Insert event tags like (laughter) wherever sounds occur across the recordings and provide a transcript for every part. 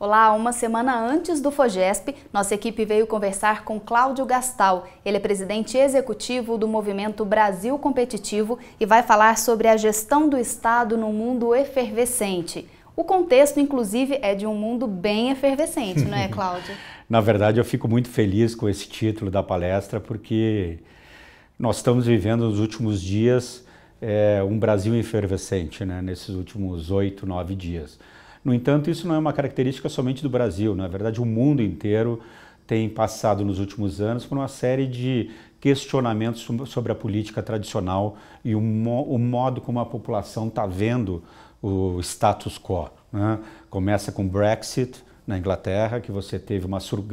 Olá, uma semana antes do FOGESP, nossa equipe veio conversar com Cláudio Gastal. Ele é presidente executivo do movimento Brasil Competitivo e vai falar sobre a gestão do Estado no mundo efervescente. O contexto, inclusive, é de um mundo bem efervescente, não é, (laughs) Cláudio? Na verdade, eu fico muito feliz com esse título da palestra, porque nós estamos vivendo nos últimos dias é, um Brasil efervescente, né? nesses últimos oito, nove dias. No entanto, isso não é uma característica somente do Brasil, na é verdade, o mundo inteiro tem passado nos últimos anos por uma série de questionamentos sobre a política tradicional e o, mo o modo como a população está vendo o status quo. Né? Começa com Brexit na Inglaterra, que você teve uma, sur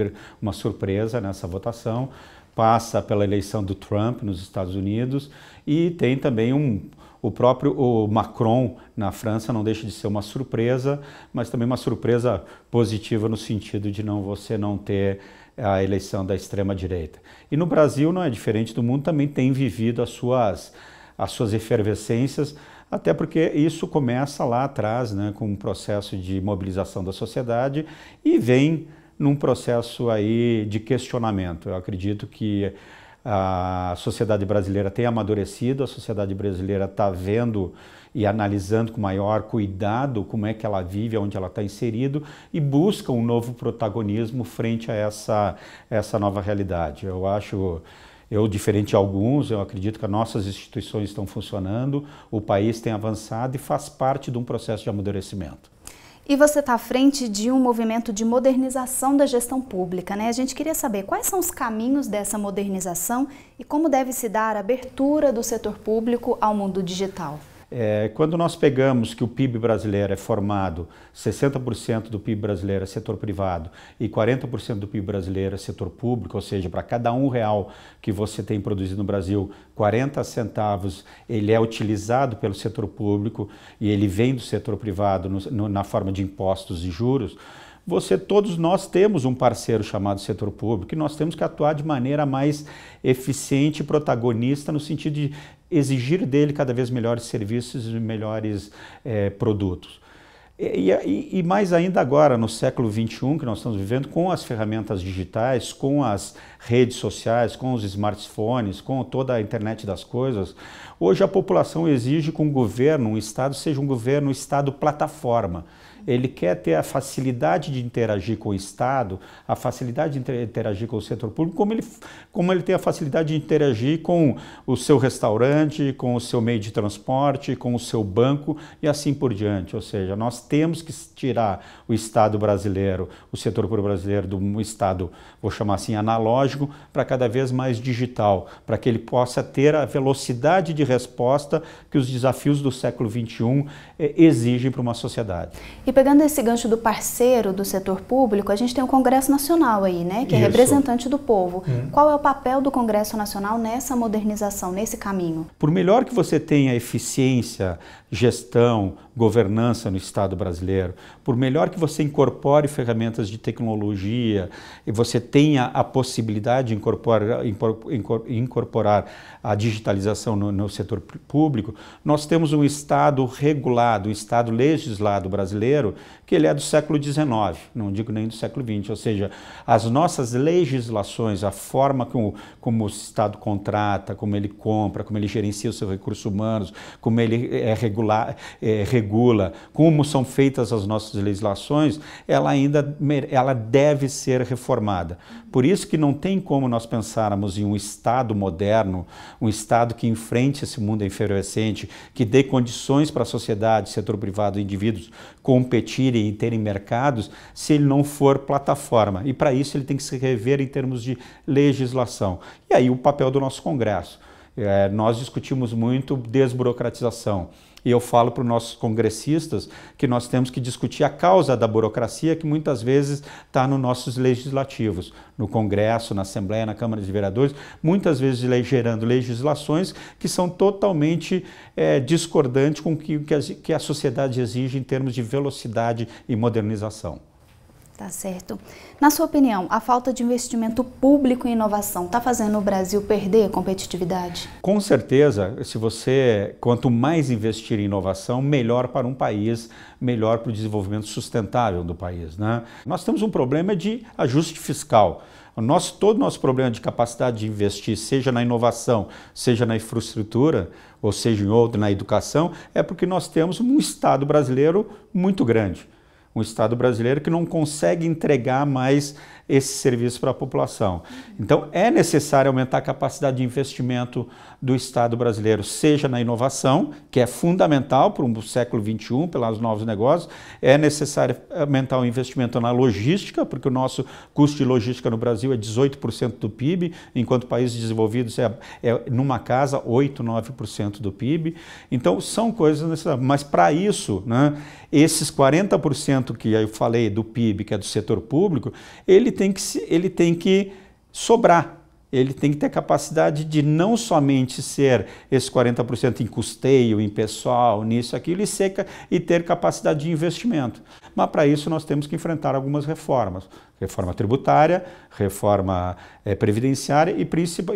uma surpresa nessa votação, passa pela eleição do Trump nos Estados Unidos e tem também um, o próprio o Macron na França não deixa de ser uma surpresa, mas também uma surpresa positiva no sentido de não você não ter a eleição da extrema direita. E no Brasil não é diferente do mundo, também tem vivido as suas as suas efervescências, até porque isso começa lá atrás, né, com um processo de mobilização da sociedade e vem num processo aí de questionamento. Eu acredito que a sociedade brasileira tem amadurecido, a sociedade brasileira está vendo e analisando com maior cuidado como é que ela vive, onde ela está inserido e busca um novo protagonismo frente a essa, essa nova realidade. Eu acho eu, diferente de alguns, eu acredito que as nossas instituições estão funcionando, o país tem avançado e faz parte de um processo de amadurecimento. E você está à frente de um movimento de modernização da gestão pública, né? A gente queria saber quais são os caminhos dessa modernização e como deve se dar a abertura do setor público ao mundo digital. É, quando nós pegamos que o PIB brasileiro é formado, 60% do PIB brasileiro é setor privado e 40% do PIB brasileiro é setor público, ou seja, para cada um real que você tem produzido no Brasil, 40 centavos ele é utilizado pelo setor público e ele vem do setor privado no, no, na forma de impostos e juros você, todos nós temos um parceiro chamado setor público e nós temos que atuar de maneira mais eficiente e protagonista no sentido de exigir dele cada vez melhores serviços e melhores é, produtos. E, e, e, mais ainda agora, no século XXI que nós estamos vivendo, com as ferramentas digitais, com as redes sociais, com os smartphones, com toda a internet das coisas, hoje a população exige que um governo, um Estado, seja um governo, um Estado plataforma ele quer ter a facilidade de interagir com o Estado, a facilidade de interagir com o setor público, como ele, como ele tem a facilidade de interagir com o seu restaurante, com o seu meio de transporte, com o seu banco e assim por diante. Ou seja, nós temos que tirar o Estado brasileiro, o setor público brasileiro, do Estado, vou chamar assim, analógico, para cada vez mais digital, para que ele possa ter a velocidade de resposta que os desafios do século XXI eh, exigem para uma sociedade. E pegando esse gancho do parceiro do setor público, a gente tem o Congresso Nacional aí, né? Que é Isso. representante do povo. Hum. Qual é o papel do Congresso Nacional nessa modernização, nesse caminho? Por melhor que você tenha eficiência, gestão, governança no Estado brasileiro, por melhor que você incorpore ferramentas de tecnologia e você tenha a possibilidade de incorporar, incorporar a digitalização no, no setor público, nós temos um Estado regulado, um Estado legislado brasileiro, que ele é do século XIX, não digo nem do século XX, ou seja, as nossas legislações, a forma como, como o Estado contrata, como ele compra, como ele gerencia os seus recursos humanos, como ele é regular, é, regulado regula, como são feitas as nossas legislações, ela ainda ela deve ser reformada. Por isso que não tem como nós pensarmos em um Estado moderno, um Estado que enfrente esse mundo efervescente, que dê condições para a sociedade, setor privado, e indivíduos competirem e terem mercados, se ele não for plataforma. E para isso ele tem que se rever em termos de legislação. E aí o papel do nosso Congresso. É, nós discutimos muito desburocratização. E eu falo para os nossos congressistas que nós temos que discutir a causa da burocracia que muitas vezes está nos nossos legislativos, no Congresso, na Assembleia, na Câmara de Vereadores, muitas vezes gerando legislações que são totalmente é, discordantes com o que, que a sociedade exige em termos de velocidade e modernização. Tá certo. Na sua opinião, a falta de investimento público em inovação está fazendo o Brasil perder competitividade? Com certeza, se você, quanto mais investir em inovação, melhor para um país, melhor para o desenvolvimento sustentável do país. Né? Nós temos um problema de ajuste fiscal. O nosso, todo o nosso problema de capacidade de investir, seja na inovação, seja na infraestrutura, ou seja em outro, na educação, é porque nós temos um Estado brasileiro muito grande o Estado brasileiro que não consegue entregar mais esse serviço para a população. Então, é necessário aumentar a capacidade de investimento do Estado brasileiro, seja na inovação, que é fundamental para o século XXI, pelos novos negócios, é necessário aumentar o investimento na logística, porque o nosso custo de logística no Brasil é 18% do PIB, enquanto países desenvolvidos é, é numa casa 8, 9% do PIB. Então, são coisas necessárias. Mas, para isso, né, esses 40% crescimento que eu falei do PIB, que é do setor público, ele tem que, ele tem que sobrar. Ele tem que ter capacidade de não somente ser esse 40% em custeio, em pessoal, nisso, aquilo, e, seca, e ter capacidade de investimento. Mas para isso nós temos que enfrentar algumas reformas. Reforma tributária, reforma é, previdenciária e,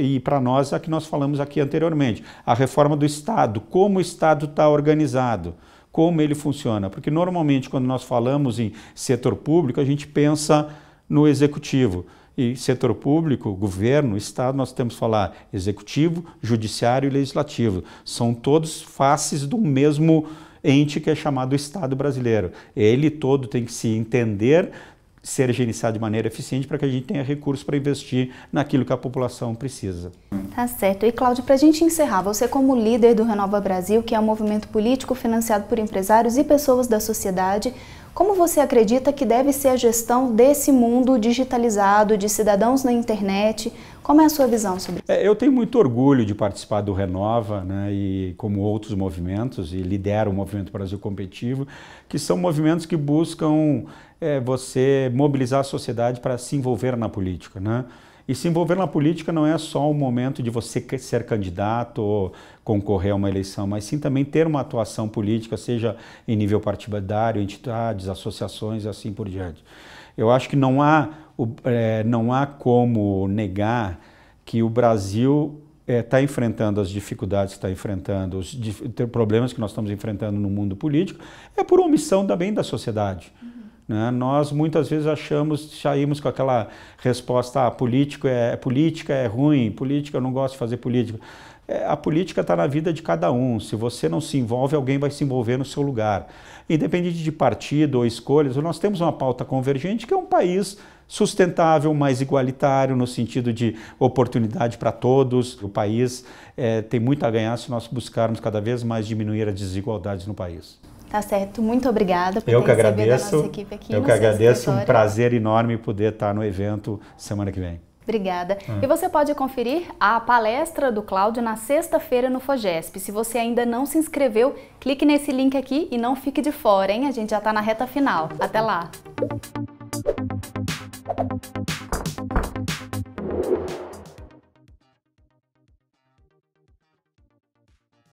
e para nós a que nós falamos aqui anteriormente, a reforma do Estado, como o Estado está organizado como ele funciona. Porque normalmente, quando nós falamos em setor público, a gente pensa no executivo. E setor público, governo, Estado, nós temos que falar executivo, judiciário e legislativo. São todos faces do mesmo ente que é chamado Estado brasileiro. Ele todo tem que se entender ser gerenciado de maneira eficiente para que a gente tenha recursos para investir naquilo que a população precisa. Tá certo. E Cláudio, para a gente encerrar, você como líder do Renova Brasil, que é um movimento político financiado por empresários e pessoas da sociedade, como você acredita que deve ser a gestão desse mundo digitalizado, de cidadãos na internet? Como é a sua visão sobre isso? É, eu tenho muito orgulho de participar do Renova, né, e como outros movimentos, e lidero o Movimento Brasil Competitivo, que são movimentos que buscam é você mobilizar a sociedade para se envolver na política, né? E se envolver na política não é só o momento de você ser candidato ou concorrer a uma eleição, mas sim também ter uma atuação política, seja em nível partidário, entidades, associações e assim por diante. Eu acho que não há, é, não há como negar que o Brasil está é, enfrentando as dificuldades que está enfrentando, os problemas que nós estamos enfrentando no mundo político, é por omissão também da sociedade. Uhum. Né? Nós muitas vezes achamos, saímos com aquela resposta: ah, político é, é, política é ruim, política eu não gosto de fazer política. É, a política está na vida de cada um. Se você não se envolve, alguém vai se envolver no seu lugar. Independente de partido ou escolhas, nós temos uma pauta convergente que é um país sustentável, mais igualitário, no sentido de oportunidade para todos. O país é, tem muito a ganhar se nós buscarmos cada vez mais diminuir as desigualdades no país. Tá certo, muito obrigada por eu ter que agradeço, a nossa equipe aqui. Eu que agradeço, um prazer enorme poder estar no evento semana que vem. Obrigada. Hum. E você pode conferir a palestra do Cláudio na sexta-feira no FOGESP. Se você ainda não se inscreveu, clique nesse link aqui e não fique de fora, hein? A gente já está na reta final. Até lá!